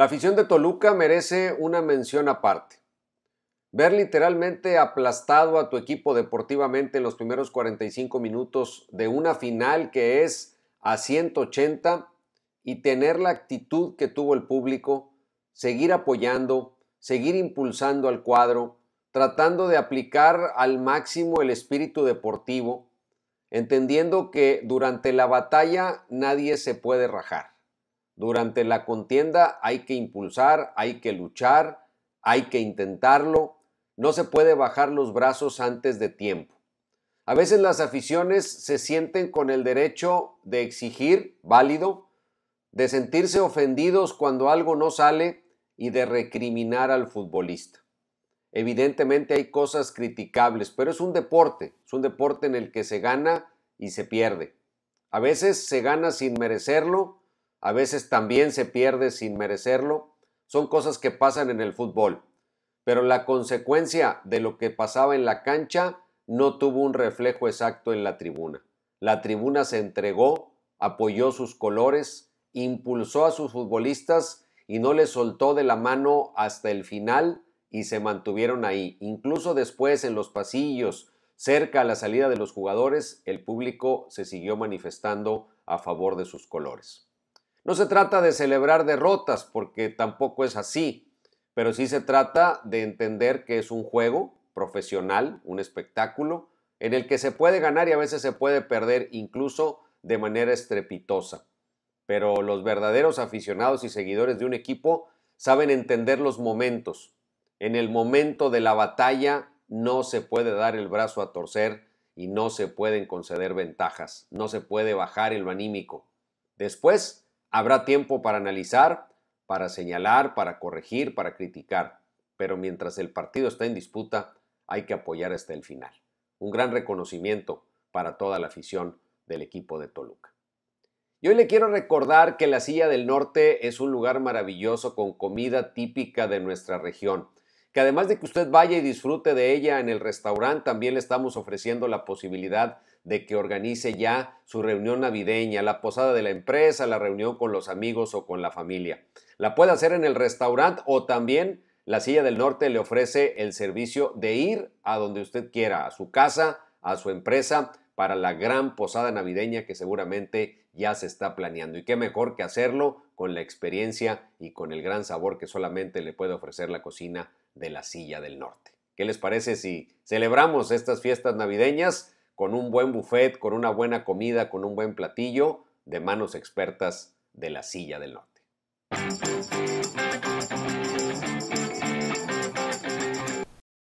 La afición de Toluca merece una mención aparte. Ver literalmente aplastado a tu equipo deportivamente en los primeros 45 minutos de una final que es a 180 y tener la actitud que tuvo el público, seguir apoyando, seguir impulsando al cuadro, tratando de aplicar al máximo el espíritu deportivo, entendiendo que durante la batalla nadie se puede rajar. Durante la contienda hay que impulsar, hay que luchar, hay que intentarlo. No se puede bajar los brazos antes de tiempo. A veces las aficiones se sienten con el derecho de exigir, válido, de sentirse ofendidos cuando algo no sale y de recriminar al futbolista. Evidentemente hay cosas criticables, pero es un deporte, es un deporte en el que se gana y se pierde. A veces se gana sin merecerlo a veces también se pierde sin merecerlo, son cosas que pasan en el fútbol. Pero la consecuencia de lo que pasaba en la cancha no tuvo un reflejo exacto en la tribuna. La tribuna se entregó, apoyó sus colores, impulsó a sus futbolistas y no les soltó de la mano hasta el final y se mantuvieron ahí. Incluso después en los pasillos, cerca a la salida de los jugadores, el público se siguió manifestando a favor de sus colores. No se trata de celebrar derrotas, porque tampoco es así, pero sí se trata de entender que es un juego profesional, un espectáculo, en el que se puede ganar y a veces se puede perder, incluso de manera estrepitosa. Pero los verdaderos aficionados y seguidores de un equipo saben entender los momentos. En el momento de la batalla no se puede dar el brazo a torcer y no se pueden conceder ventajas, no se puede bajar el anímico. Después Habrá tiempo para analizar, para señalar, para corregir, para criticar, pero mientras el partido está en disputa, hay que apoyar hasta el final. Un gran reconocimiento para toda la afición del equipo de Toluca. Y hoy le quiero recordar que la Silla del Norte es un lugar maravilloso con comida típica de nuestra región que además de que usted vaya y disfrute de ella en el restaurante, también le estamos ofreciendo la posibilidad de que organice ya su reunión navideña, la posada de la empresa, la reunión con los amigos o con la familia. La puede hacer en el restaurante o también la silla del norte le ofrece el servicio de ir a donde usted quiera, a su casa, a su empresa, para la gran posada navideña que seguramente ya se está planeando. Y qué mejor que hacerlo con la experiencia y con el gran sabor que solamente le puede ofrecer la cocina de la silla del norte. ¿Qué les parece si celebramos estas fiestas navideñas con un buen buffet, con una buena comida, con un buen platillo de manos expertas de la silla del norte?